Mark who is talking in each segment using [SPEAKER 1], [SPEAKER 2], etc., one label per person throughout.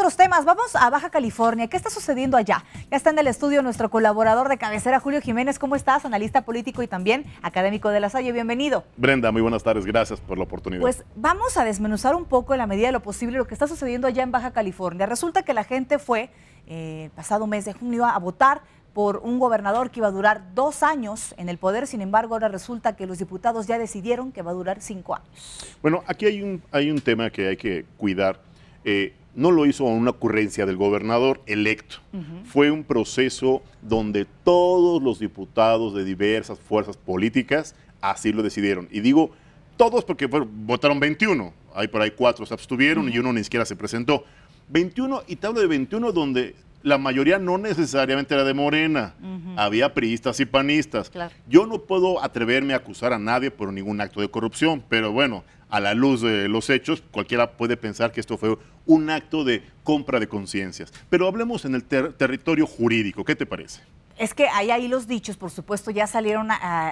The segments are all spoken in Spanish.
[SPEAKER 1] otros temas, vamos a Baja California. ¿Qué está sucediendo allá? Ya está en el estudio nuestro colaborador de cabecera, Julio Jiménez. ¿Cómo estás? Analista político y también académico de la Salle. Bienvenido.
[SPEAKER 2] Brenda, muy buenas tardes. Gracias por la oportunidad. Pues
[SPEAKER 1] vamos a desmenuzar un poco en la medida de lo posible lo que está sucediendo allá en Baja California. Resulta que la gente fue eh, pasado mes de junio a votar por un gobernador que iba a durar dos años en el poder, sin embargo ahora resulta que los diputados ya decidieron que va a durar cinco años.
[SPEAKER 2] Bueno, aquí hay un, hay un tema que hay que cuidar. Eh, no lo hizo a una ocurrencia del gobernador electo. Fue un proceso donde todos los diputados de diversas fuerzas políticas así lo decidieron. Y digo todos porque votaron 21. Hay por ahí cuatro se abstuvieron y uno ni siquiera se presentó. 21, y tabla de 21 donde la mayoría no necesariamente era de Morena, había priistas y panistas. Yo no puedo atreverme a acusar a nadie por ningún acto de corrupción, pero bueno, a la luz de los hechos, cualquiera puede pensar que esto fue un acto de compra de conciencias. Pero hablemos en el territorio jurídico, ¿qué te parece?
[SPEAKER 1] Es que hay ahí los dichos, por supuesto, ya salieron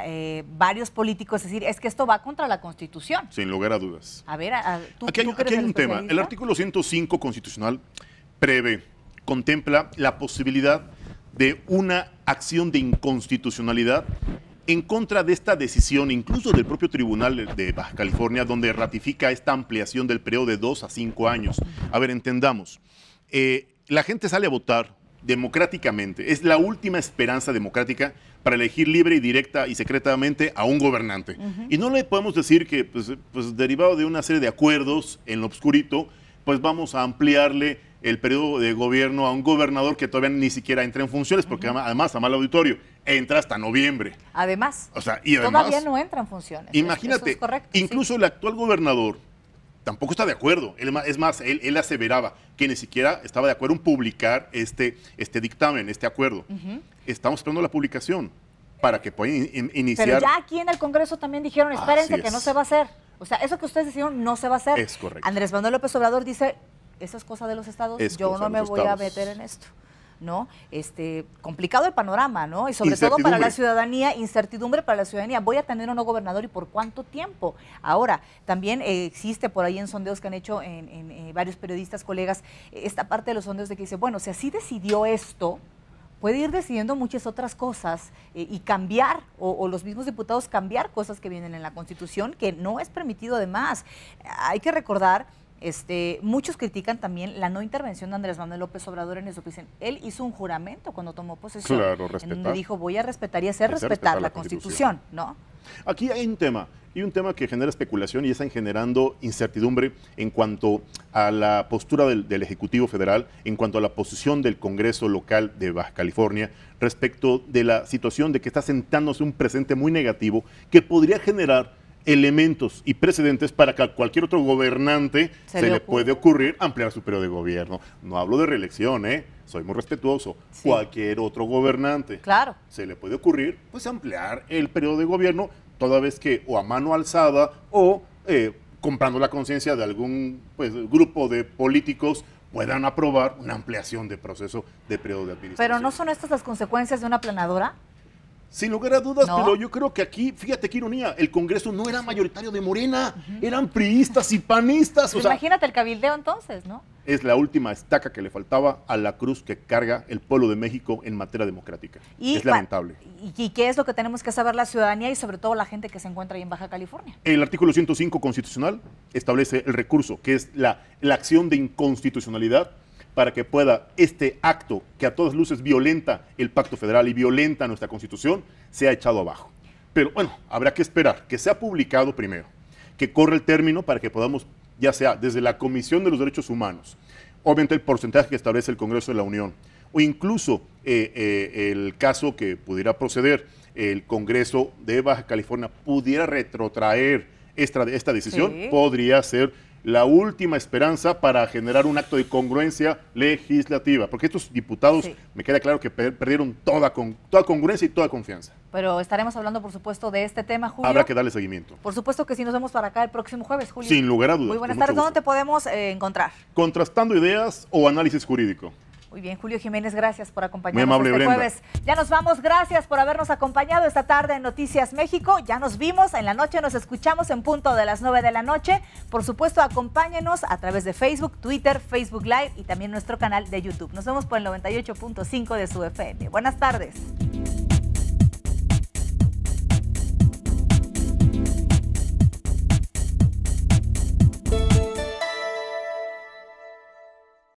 [SPEAKER 1] eh, varios políticos, es decir, es que esto va contra la Constitución.
[SPEAKER 2] Sin lugar a dudas. A ver, ¿tú, aquí hay un tema. El artículo 105 constitucional prevé contempla la posibilidad de una acción de inconstitucionalidad en contra de esta decisión, incluso del propio Tribunal de Baja California, donde ratifica esta ampliación del periodo de dos a cinco años. A ver, entendamos. Eh, la gente sale a votar democráticamente. Es la última esperanza democrática para elegir libre y directa y secretamente a un gobernante. Y no le podemos decir que, pues, pues, derivado de una serie de acuerdos en lo obscurito, pues vamos a ampliarle el periodo de gobierno a un gobernador que todavía ni siquiera entra en funciones, porque además, a mal auditorio, entra hasta noviembre. Además. sea, y Todavía no
[SPEAKER 1] entra en funciones. ¿eh? Imagínate, correcto,
[SPEAKER 2] incluso el actual gobernador tampoco está de acuerdo. es más, él, aseveraba que ni siquiera estaba de acuerdo en publicar este, este dictamen, este acuerdo. Estamos esperando la publicación para que puedan iniciar. Pero ya
[SPEAKER 1] aquí en el Congreso también dijeron, espérense que no se va a hacer. O sea, eso que ustedes dijeron no se va a hacer. Es correcto. Andrés Manuel López Obrador dice, esas cosas de los estados, yo no me voy a meter en esto. ¿no? Este, complicado el panorama, ¿no? Y sobre todo para la ciudadanía, incertidumbre para la ciudadanía. Voy a tener un no gobernador y por cuánto tiempo. Ahora, también eh, existe por ahí en sondeos que han hecho en, eh, varios periodistas, colegas, esta parte de los sondeos de que dice, bueno, si así decidió esto, puede ir decidiendo muchas otras cosas eh, y cambiar, o, o, los mismos diputados cambiar cosas que vienen en la Constitución, que no es permitido además. Hay que recordar este, muchos critican también la no intervención de Andrés Manuel López Obrador en eso, dicen, él hizo un juramento cuando tomó posesión, claro, dijo, voy a respetar y hacer respetar, la, Constitución, ¿no?
[SPEAKER 2] Aquí hay un tema, y un tema que genera especulación y están generando incertidumbre en cuanto a la postura del Ejecutivo Federal, en cuanto a la posición del Congreso local de Baja California, respecto de la situación de que está sentándose un presente muy negativo que podría generar elementos y precedentes para que a cualquier otro gobernante se, le, puede ocurrir ampliar su periodo de gobierno. No hablo de reelección, ¿eh? soy muy respetuoso. Cualquier otro gobernante se le puede ocurrir pues ampliar el periodo de gobierno toda vez que o a mano alzada o eh, comprando la conciencia de algún pues, grupo de políticos puedan aprobar una ampliación de proceso de periodo de administración.
[SPEAKER 1] Pero no son estas las consecuencias de una planadora?
[SPEAKER 2] Sin lugar a dudas, pero yo creo que aquí, fíjate qué ironía, el Congreso no era mayoritario de Morena, eran priistas y panistas. imagínate
[SPEAKER 1] el cabildeo entonces, ¿no?
[SPEAKER 2] Es la última estaca que le faltaba a la cruz que carga el pueblo de México en materia democrática. es lamentable.
[SPEAKER 1] ¿Y qué es lo que tenemos que saber la ciudadanía y sobre todo la gente que se encuentra ahí en Baja California?
[SPEAKER 2] El artículo 105 constitucional establece el recurso, que es la, la acción de inconstitucionalidad para que pueda este acto, que a todas luces violenta el pacto federal y violenta nuestra constitución, sea echado abajo. Pero bueno, habrá que esperar que sea publicado primero, que corra el término para que podamos, ya sea desde la Comisión de los Derechos Humanos, obviamente el porcentaje que establece el Congreso de la Unión, o incluso eh, eh, el caso que pudiera proceder, el Congreso de Baja California pudiera retrotraer esta, decisión, podría ser la última esperanza para generar un acto de congruencia legislativa, porque estos diputados, me queda claro que perdieron toda, con, toda congruencia y toda confianza.
[SPEAKER 1] Pero estaremos hablando, por supuesto, de este tema, Julio. Habrá
[SPEAKER 2] que darle seguimiento.
[SPEAKER 1] Por supuesto que sí, nos vemos para acá el próximo jueves, Julio. Sin lugar a dudas. Muy buenas tardes. ¿Dónde te podemos eh, encontrar?
[SPEAKER 2] Contrastando ideas o análisis jurídico.
[SPEAKER 1] Muy bien, Julio Jiménez, gracias por acompañarnos este jueves. Ya nos vamos, gracias por habernos acompañado esta tarde en Noticias México. Ya nos vimos en la noche, nos escuchamos en punto de las 9 de la noche. Por supuesto, acompáñenos a través de Facebook, Twitter, Facebook Live y también nuestro canal de YouTube. Nos vemos por el 98.5 de su FM. Buenas tardes.